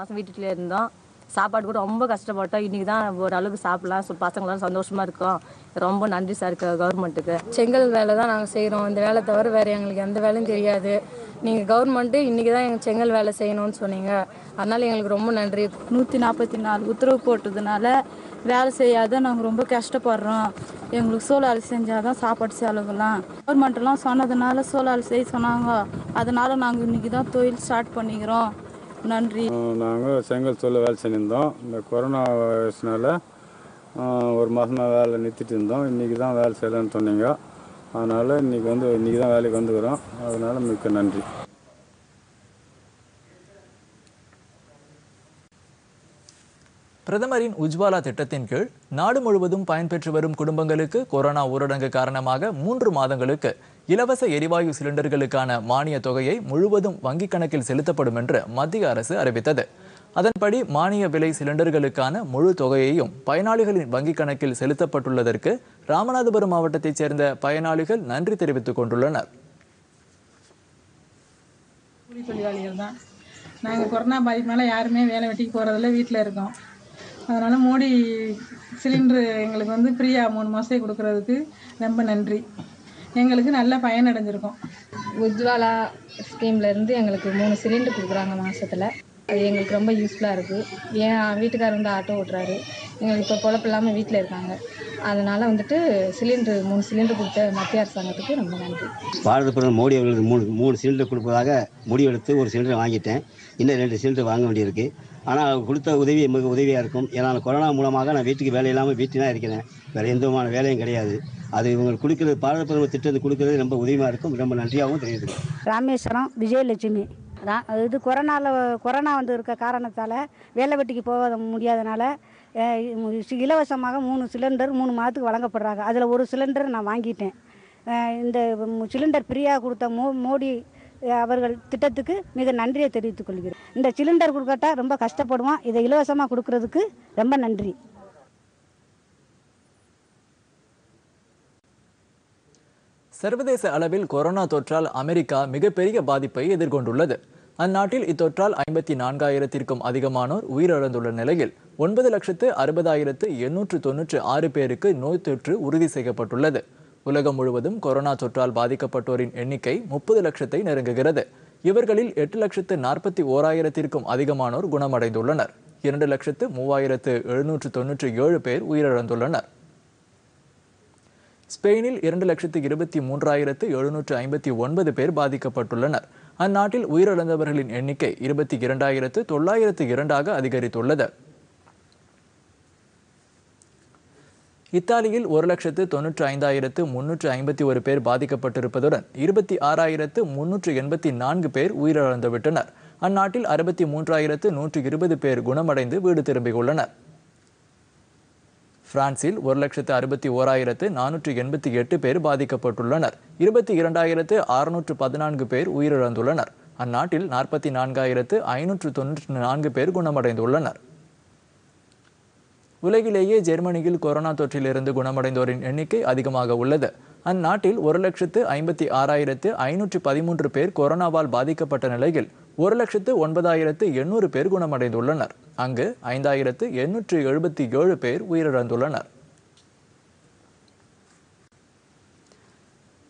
மாதம் வீட்டுக்குள்ளே இருந்தோம் சாப்பாடு கூட ரொம்ப கஷ்டப்பட்டோம் இன்றைக்கி தான் ஓரளவுக்கு சாப்பிட்லாம் ஸோ பசங்களாம் சந்தோஷமாக இருக்கோம் ரொம்ப நன்றி சார் கவர்மெண்ட்டுக்கு செங்கல் வேலை தான் நாங்கள் செய்கிறோம் இந்த வேலை தவிர வேறு எங்களுக்கு எந்த வேலையும் தெரியாது நீங்கள் கவர்மெண்ட்டு இன்றைக்கி தான் எங்கள் செங்கல் வேலை செய்யணும்னு சொன்னீங்க அதனால் எங்களுக்கு ரொம்ப நன்றி நூற்றி நாற்பத்தி நாலு உத்தரவு போட்டதுனால வேலை செய்யாத நாங்கள் ரொம்ப கஷ்டப்படுறோம் எங்களுக்கு சோலார் செஞ்சால் தான் சாப்பாடு செலவுலாம் கவர்மெண்ட்லாம் சொன்னதுனால சோலார் செய்ய சொன்னாங்க அதனால் நாங்கள் இன்றைக்கி தான் தொழில் ஸ்டார்ட் பண்ணிக்கிறோம் நன்றி நாங்கள் செங்கல் சொல்ல வேலை செஞ்சுருந்தோம் இந்த கொரோனா வைரஸ்னால் ஒரு மாதமாக வேலை நிறுத்திட்டு இருந்தோம் இன்றைக்கி தான் வேலை செய்யலான்னு சொன்னீங்க அதனால் இன்றைக்கி வந்து இன்றைக்கி தான் வேலைக்கு வந்துக்கிறோம் அதனால் மிக்க நன்றி பிரதமரின் உஜ்வாலா திட்டத்தின் கீழ் நாடு முழுவதும் பயன்பெற்று வரும் குடும்பங்களுக்கு கொரோனா ஊரடங்கு காரணமாக மூன்று மாதங்களுக்கு இலவச எரிவாயு சிலிண்டர்களுக்கான மானிய தொகையை முழுவதும் வங்கிக் கணக்கில் செலுத்தப்படும் என்று மத்திய அரசு அறிவித்தது அதன்படி மானிய விலை சிலிண்டர்களுக்கான முழு தொகையையும் பயனாளிகளின் வங்கிக் கணக்கில் செலுத்தப்பட்டுள்ளதற்கு ராமநாதபுரம் மாவட்டத்தைச் சேர்ந்த பயனாளிகள் நன்றி தெரிவித்துக் கொண்டுள்ளனர் நாங்கள் கொரோனா பாதிப்புனால யாருமே வேலை வெட்டிக்கு போகிறதில்ல வீட்டில் இருக்கோம் அதனால் மோடி சிலிண்ட்ரு எங்களுக்கு வந்து ஃப்ரீயாக மூணு மாதத்துக்கு கொடுக்குறதுக்கு ரொம்ப நன்றி எங்களுக்கு நல்ல பயன் அடைஞ்சிருக்கோம் உஜ்வாலா ஸ்கீம்லேருந்து எங்களுக்கு மூணு சிலிண்டர் கொடுக்குறாங்க மாதத்தில் அது எங்களுக்கு ரொம்ப யூஸ்ஃபுல்லாக இருக்குது ஏன் வீட்டுக்கார் வந்து ஆட்டோ ஓட்டுறாரு எங்களுக்கு இப்போ பொழப்பு இல்லாமல் வீட்டில் இருக்காங்க அதனால் வந்துட்டு சிலிண்டர் மூணு சிலிண்டர் கொடுத்த மத்திய அரசாங்கத்துக்கு ரொம்ப நன்றி பாரத பிரதமர் மோடி அவர்களுக்கு மூணு மூணு சிலிண்டர் கொடுப்பதாக முடிவெடுத்து ஒரு சிலிண்டர் வாங்கிட்டேன் இன்னும் ரெண்டு சிலிண்டர் வாங்க வேண்டியிருக்கு ஆனால் கொடுத்த உதவி மிக உதவியாக இருக்கும் ஏன்னா கொரோனா மூலமாக நான் வீட்டுக்கு வேலை இல்லாமல் வீட்டில் இருக்கிறேன் வேறு எந்த விதமான வேலையும் கிடையாது அது இவங்களுக்கு கொடுக்குறது பாரத பிரதமர் திட்டத்தை கொடுக்குறது ரொம்ப உதவியாக இருக்கும் ரொம்ப நன்றியாகவும் தெரியுது ராமேஸ்வரம் விஜயலட்சுமி இது கொரோனாவில் கொரோனா வந்து இருக்க காரணத்தால் வேலை வெட்டிக்கு போக முடியாதனால இலவசமாக மூணு சிலிண்டர் மூணு மாதத்துக்கு வழங்கப்படுறாங்க அதில் ஒரு சிலிண்டர் நான் வாங்கிட்டேன் இந்த சிலிண்டர் ஃப்ரீயாக கொடுத்த மோ மோடி அவர்கள் திட்டத்துக்கு மிக நன்றியை தெரிவித்துக் கொள்கிறேன் இந்த சிலிண்டர் கொடுக்கட்டா ரொம்ப கஷ்டப்படுவோம் இதை இலவசமாக கொடுக்கறதுக்கு ரொம்ப நன்றி சர்வதேச அளவில் கொரோனா தொற்றால் அமெரிக்கா மிகப்பெரிய பாதிப்பை எதிர்கொண்டுள்ளது அந்நாட்டில் இத்தொற்றால் ஐம்பத்தி நான்காயிரத்திற்கும் அதிகமானோர் உயிரிழந்துள்ள நிலையில் ஒன்பது லட்சத்து அறுபதாயிரத்து எண்ணூற்று தொன்னூற்று ஆறு பேருக்கு நோய் தொற்று உறுதி செய்யப்பட்டுள்ளது உலகம் முழுவதும் கொரோனா தொற்றால் பாதிக்கப்பட்டோரின் எண்ணிக்கை முப்பது லட்சத்தை நெருங்குகிறது இவர்களில் எட்டு லட்சத்து நாற்பத்தி ஓராயிரத்திற்கும் அதிகமானோர் குணமடைந்துள்ளனர் இரண்டு லட்சத்து மூவாயிரத்து எழுநூற்று தொன்னூற்றி ஏழு பேர் உயிரிழந்துள்ளனர் ஸ்பெயினில் இரண்டு லட்சத்து இருபத்தி மூன்றாயிரத்து எழுநூற்று ஐம்பத்தி ஒன்பது பேர் பாதிக்கப்பட்டுள்ளனர் அந்நாட்டில் உயிரிழந்தவர்களின் எண்ணிக்கை இருபத்தி இரண்டாயிரத்து தொள்ளாயிரத்து இரண்டாக அதிகரித்துள்ளது இத்தாலியில் ஒரு லட்சத்து தொன்னூற்று ஐந்தாயிரத்து முன்னூற்று ஐம்பத்தி ஒரு பேர் பாதிக்கப்பட்டிருப்பதுடன் இருபத்தி ஆறாயிரத்து முன்னூற்று எண்பத்தி நான்கு பேர் உயிரிழந்துவிட்டனர் அந்நாட்டில் அறுபத்தி மூன்றாயிரத்து நூற்று இருபது பேர் குணமடைந்து வீடு திரும்பியுள்ளனர் பிரான்சில் ஒரு லட்சத்து அறுபத்தி ஓராயிரத்து நானூற்று எண்பத்தி எட்டு பேர் பாதிக்கப்பட்டுள்ளனர் இருபத்தி இரண்டாயிரத்து அறுநூற்று பதினான்கு பேர் உயிரிழந்துள்ளனர் அந்நாட்டில் நாற்பத்தி நான்காயிரத்து ஐநூற்று தொன்னூற்று நான்கு பேர் குணமடைந்துள்ளனர் உலகிலேயே ஜெர்மனியில் கொரோனா தொற்றிலிருந்து குணமடைந்தோரின் எண்ணிக்கை அதிகமாக உள்ளது அந்நாட்டில் ஒரு லட்சத்து ஐம்பத்தி ஆறாயிரத்து ஐநூற்றி பதிமூன்று பேர் கொரோனாவால் பாதிக்கப்பட்ட நிலையில் ஒரு லட்சத்து ஒன்பதாயிரத்து எண்ணூறு பேர் குணமடைந்துள்ளனர் அங்கு ஐந்தாயிரத்து எண்ணூற்று எழுபத்தி ஏழு பேர் உயிரிழந்துள்ளனர்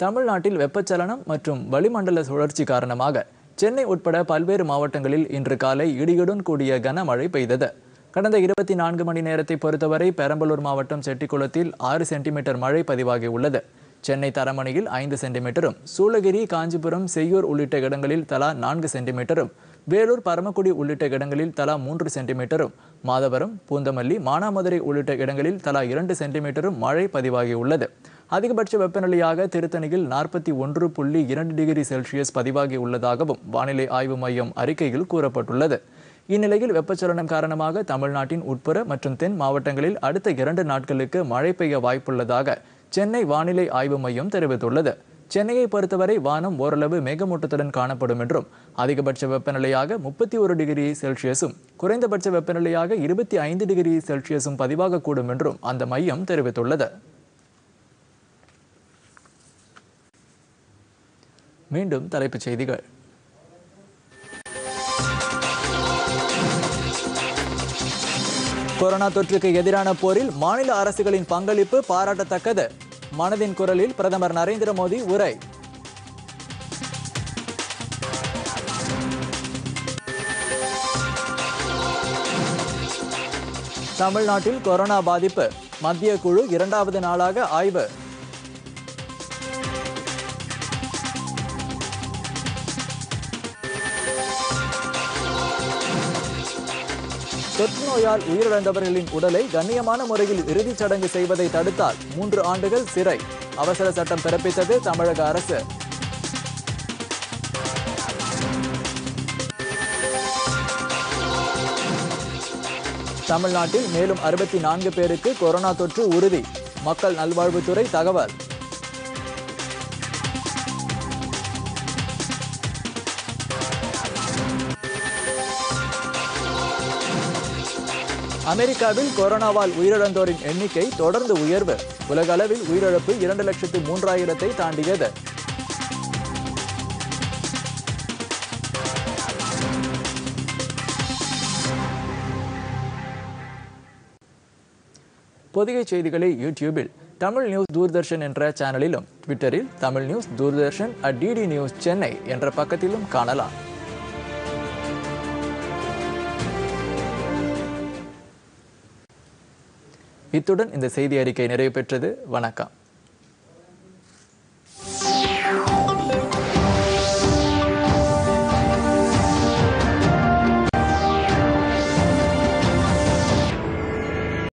தமிழ்நாட்டில் வெப்பச்சலனம் மற்றும் வளிமண்டல சுழற்சி காரணமாக சென்னை உட்பட பல்வேறு மாவட்டங்களில் இன்று காலை இடியுடன் கூடிய கனமழை பெய்தது கடந்த இருபத்தி நான்கு மணி நேரத்தை பொறுத்தவரை பெரம்பலூர் மாவட்டம் செட்டிக்குளத்தில் ஆறு சென்டிமீட்டர் மழை பதிவாகி உள்ளது சென்னை தரமணியில் ஐந்து சென்டிமீட்டரும் சூளகிரி காஞ்சிபுரம் செய்யூர் உள்ளிட்ட இடங்களில் தலா நான்கு சென்டிமீட்டரும் வேலூர் பரமக்குடி உள்ளிட்ட இடங்களில் தலா மூன்று சென்டிமீட்டரும் மாதவரம் பூந்தமல்லி மானாமதுரை உள்ளிட்ட இடங்களில் தலா இரண்டு சென்டிமீட்டரும் மழை பதிவாகியுள்ளது அதிகபட்ச வெப்பநிலையாக திருத்தணியில் நாற்பத்தி ஒன்று புள்ளி இரண்டு டிகிரி செல்சியஸ் பதிவாகி உள்ளதாகவும் வானிலை ஆய்வு மையம் அறிக்கையில் கூறப்பட்டுள்ளது இந்நிலையில் வெப்பச்சலனம் காரணமாக தமிழ்நாட்டின் உட்புற மற்றும் தென் மாவட்டங்களில் அடுத்த இரண்டு நாட்களுக்கு மழை பெய்ய வாய்ப்புள்ளதாக சென்னை வானிலை ஆய்வு மையம் தெரிவித்துள்ளது சென்னையை பொறுத்தவரை வானம் ஓரளவு மேகமூட்டத்துடன் காணப்படும் என்றும் அதிகபட்ச வெப்பநிலையாக முப்பத்தி ஒரு டிகிரி செல்சியஸும் குறைந்தபட்ச வெப்பநிலையாக இருபத்தி ஐந்து டிகிரி செல்சியஸும் பதிவாகக்கூடும் என்றும் அந்த மையம் தெரிவித்துள்ளது மீண்டும் தலைப்புச் செய்திகள் கொரோனா தொற்றுக்கு எதிரான போரில் மாநில அரசுகளின் பங்களிப்பு பாராட்டத்தக்கது மனதின் குரலில் பிரதமர் நரேந்திர மோடி உரை தமிழ்நாட்டில் கொரோனா பாதிப்பு மத்திய குழு இரண்டாவது நாளாக ஆய்வு தொற்றுநோயால் உயிரிழந்தவர்களின் உடலை கண்ணியமான முறையில் இறுதிச் சடங்கு செய்வதை தடுத்தால் மூன்று ஆண்டுகள் சிறை அவசர சட்டம் பிறப்பித்தது தமிழக அரசு தமிழ்நாட்டில் மேலும் அறுபத்தி நான்கு பேருக்கு கொரோனா தொற்று உறுதி மக்கள் நல்வாழ்வுத்துறை தகவல் அமெரிக்காவில் கொரோனாவால் உயிரிழந்தோரின் எண்ணிக்கை தொடர்ந்து உயர்வு உலக அளவில் உயிரிழப்பு இரண்டு லட்சத்து மூன்றாயிரத்தை தாண்டியது புதிய செய்திகளை யூடியூபில் தமிழ் நியூஸ் தூர்தர்ஷன் என்ற சேனலிலும் ட்விட்டரில் Tamil news Doordarshan at DD news Chennai என்ற பக்கத்திலும் காணலாம் இத்துடன் இந்த செய்தி அறிக்கை நிறைவு பெற்றது வணக்கம்